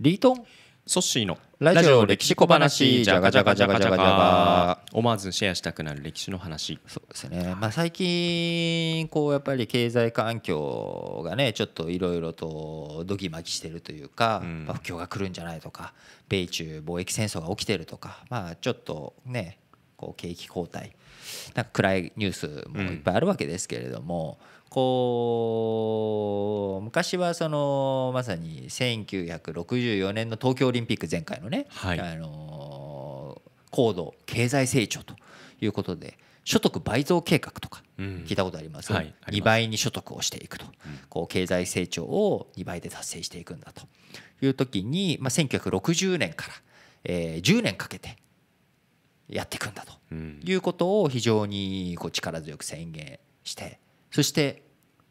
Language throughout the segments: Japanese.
リートンソッシーのラジオ歴史小話じゃがじゃがじゃがじゃがじゃが思わずシェアしたくなる歴史の話そうですね、まあ、最近こうやっぱり経済環境がねちょっといろいろとどぎまきしてるというか、まあ、不況が来るんじゃないとか米中貿易戦争が起きてるとかまあちょっとねこう景気後退なんか暗いニュースもいっぱいあるわけですけれども、うん、こう昔はそのまさに1964年の東京オリンピック前回のね、はい、あの高度経済成長ということで所得倍増計画とか聞いたことあります,、うんはい、ます2倍に所得をしていくと、こう経済成長を2倍で達成していくんだという時に、まあ、1960年から、えー、10年かけてやっていくんだということを非常にこう力強く宣言してそして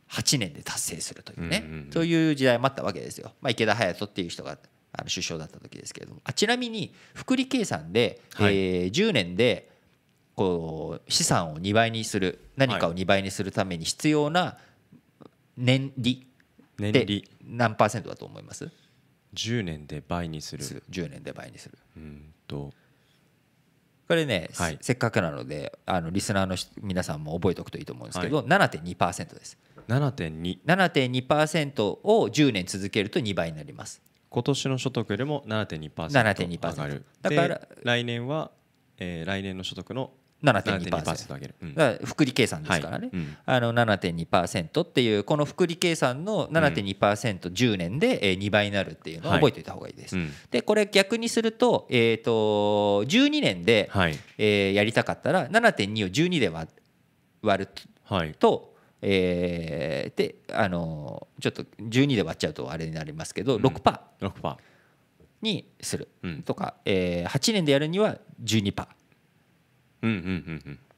8年で達成するというね、そういう時代もあったわけですよ。まあ、池田隼人っていう人があの首相だった時ですけれどもあちなみに福利計算で、え10年でこう資産を2倍にする何かを2倍にするために必要な年利って何パーセントだと思います ?10 年で倍にする10年で倍にするうんとこれね、はい、せっかくなのであのリスナーの皆さんも覚えておくといいと思うんですけど、はい、7.2%です。7.2%を10年続けると2倍になります。今年の所得よりも7.2%上がる。7.2%だから来年は、えー、来年の所得の7.2%上げる、うん、だから福利計算ですからね、はいうん、あの7.2%っていうこの複利計算の 7.2%10、うん、年で2倍になるっていうのを覚えておいた方がいいです。はいうん、でこれ逆にすると,、えー、と12年で、はいえやりたかったら7.2を12で割ると、はい、えー、であのちょっと12で割っちゃうとあれになりますけど 6%,、うん、6にするとか、うえー、8年でやるには12%。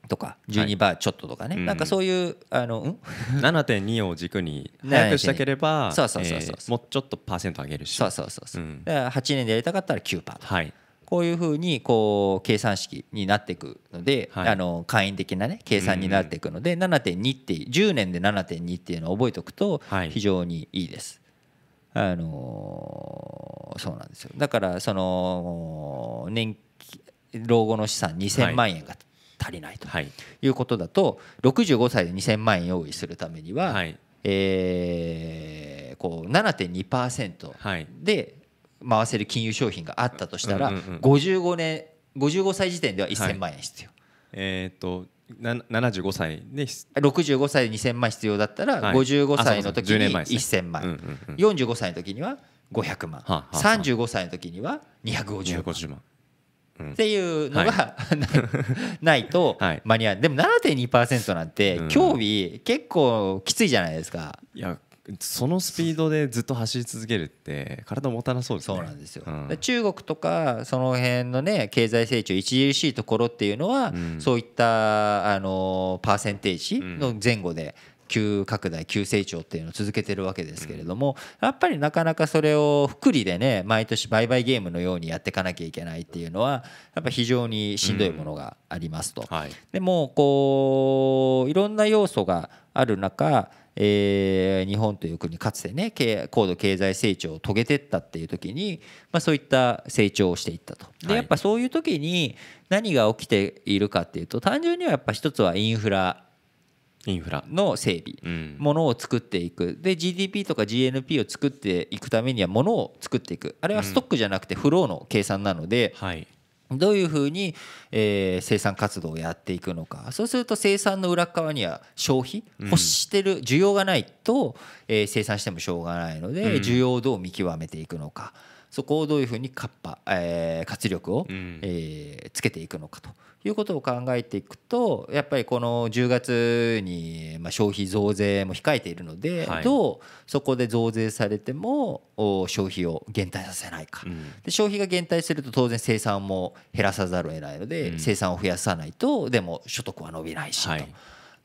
とか12バーちょっととかね、はい、なんかそういうあの、うん、7.2 を軸に早くしたければそうそうそうもうちょっとパーセント上げるしそうそうそう8年でやりたかったら9%パー、はい、こういうふうにこう計算式になっていくので、はい、あの簡易的な、ね、計算になっていくので、うん、7.2って10年で7.2っていうのを覚えておくと非常にいいです。はい、あのー、そうなんですよだからその年老後の資産2000万円が足りないということだと65歳で2000万円用意するためには、はいえー、こう7.2%で回せる金融商品があったとしたら55年55歳時点では1000万円必要。はい、えー、っと75歳で65歳で2000万必要だったら、はい、55歳の時に1000万、ねうんうん、45歳の時には500万、はあはあ、35歳の時には250万 ,250 万っていうのが、ないと間に合う、でも7.2%なんて競技結構きついじゃないですか。いやそのスピードでずっと走り続けるって体もたなそうですね。そうなんですよ、うん、中国とかその辺のね経済成長著しいところっていうのは、そういったあのパーセンテージの前後で急拡大急成長っていうのを続けてるわけですけれども、やっぱりなかなかそれを福利でね毎年売買ゲームのようにやっていかなきゃいけないっていうのはやっぱ非常にしんどいものがありますと。でもこういろんな要素がある中えー、日本という国かつてね高度経済成長を遂げてったっていう時に、まあ、そういった成長をしていったと。でやっぱそういう時に何が起きているかっていうと単純にはやっぱ一つはインフラインフラの整備、ものを作っていくで GDP とか GNP を作っていくためにはものを作っていくあれはストックじゃなくてフローの計算なので、はいどういうふうに、え生産活動をやっていくのかそうすると生産の裏側には消費欲してる需要がないと、え生産してもしょうがないので需要をどう見極めていくのか。そこをどういうふうに活波、えー、活力を、えー、つけていくのかということを考えていくとやっぱりこの10月に、まあ、消費増税も控えているので、はい、どうそこで増税されても消費を減退させないか、うん、で消費が減退すると当然生産も減らさざるを得ないので、うん、生産を増やさないとでも所得は伸びないし、はい、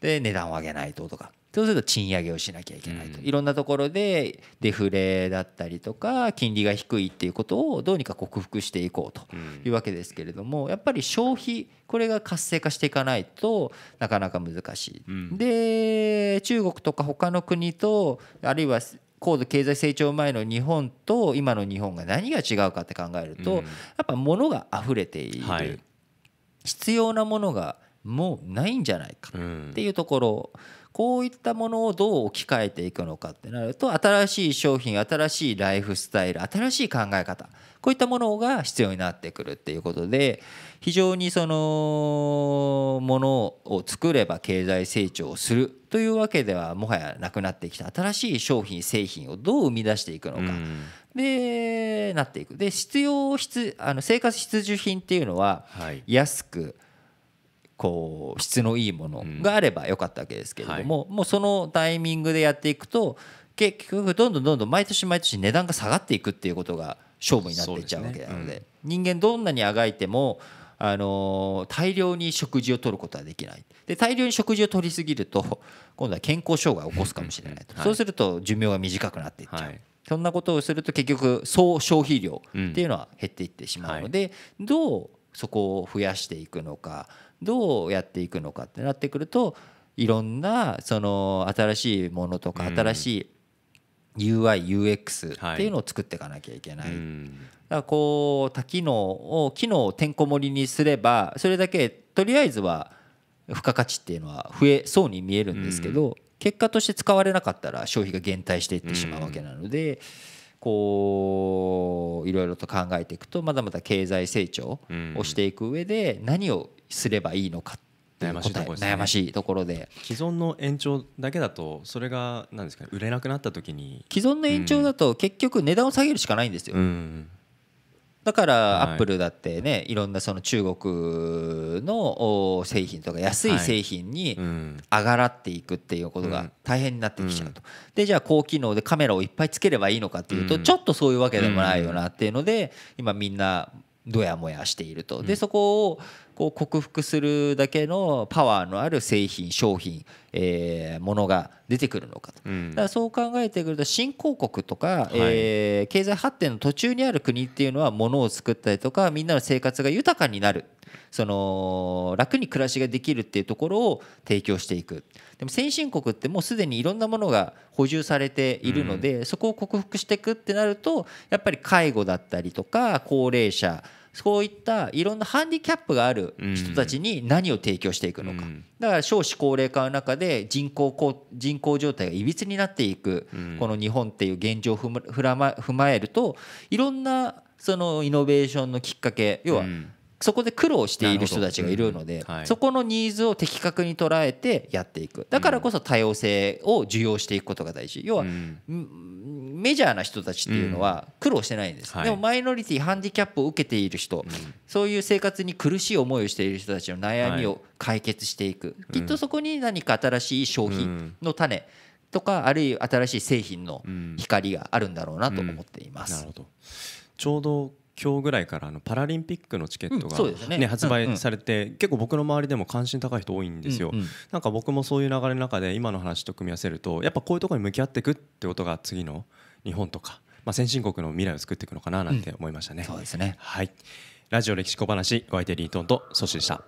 で値段を上げないととかそうすると賃上げをしなきゃいけないと、いろんなところでデフレだったりとか金利が低いっていうことをどうにか克服していこうというわけですけれどもやっぱり消費これが活性化していかないとなかなか難しい。で中国とか他の国とあるいは高度経済成長前の日本と今の日本が何が違うかって考えると、やっぱ物が溢れている、必要なものがもうないんじゃないかっていうところ、こういったものをどう置き換えていくのかってなると新しい商品新しいライフスタイル新しい考え方こういったものが必要になってくるっていうことで非常にそのものを作れば経済成長するというわけではもはやなくなってきた新しい商品製品をどう生み出していくのか、でなっていくで必要必あの生活必需品っていうのは安く、こう質のいいものがあればよかったわけですけれども、もうそのタイミングでやっていくと結局どんどんどんどん毎年毎年値段が下がっていくっていうことが勝負になっていっちゃうわけなので人間どんなにあがいてもあの大量に食事を取ることはできないで大量に食事を取りすぎると今度は健康障害を起こすかもしれないと、そうすると寿命が短くなっていっちゃう。そんなことをすると結局総消費量っていうのは減っていってしまうので、どうそこを増やしていくのかどうやっていくのかってなってくるといろんなその新しいものとか新しい UIUX っていうのを作っていかなきゃいけない。だからこう多機能を機能をてんこ盛りにすればそれだけとりあえずは付加価値っていうのは増えそうに見えるんですけど結果として使われなかったら消費が減退していってしまうわけなので。うんこういろいろと考えていくとまだまだ経済成長をしていく上で何をすればいいのか悩ましいところ、悩ましいところで既存の延長だけだとそれが何ですか、ね、売れなくなった時に既存の延長だと結局値段を下げるしかないんですよ、うんだからアップルだってね、はい、いろんなその中国の製品とか安い製品に上がらっていくっていうことが大変になってきちゃうと。でじゃあ高機能でカメラをいっぱいつければいいのかっていうとちょっとそういうわけでもないよなっていうので今みんなドヤモヤしていると、でそこをこう克服するだけのパワーのある製品商品、えー、ものが出てくるのかと、うん、だからそう考えてくると新興国とか、はい、えー、経済発展の途中にある国っていうのはものを作ったりとかみんなの生活が豊かになるその楽に暮らしができるっていうところを提供していくでも先進国ってもうすでにいろんなものが補充されているので、うん、そこを克服していくってなるとやっぱり介護だったりとか高齢者そういったいろんなハンディキャップがある人たちに何を提供していくのか、うん、だから少子高齢化の中で人口人口状態がいびつになっていく、うん、この日本っていう現状を踏まえるといろんなそのイノベーションのきっかけ要はそこで苦労している人たちがいるので、そこのニーズを的確に捉えてやっていくだからこそ多様性を受容していくことが大事要は、メジャーな人たちっていうのは苦労してないんです、でもマイノリティハンディキャップを受けている人、そういう生活に苦しい思いをしている人たちの悩みを解決していく、きっとそこに何か新しい商品の種、とかあるいは新しい製品の光があるんだろうなと思っています。ちょうど今日ぐらいからあのパラリンピックのチケットが、ね発売されて、結構僕の周りでも関心高い人多いんですよ、なんか僕もそういう流れの中で今の話と組み合わせるとやっぱこういうところに向き合っていくってことが次の日本とか、まあ、先進国の未来を作っていくのかななんて思いましたね。そうですねはいラジオ歴史小話お相手リートンとソシでした。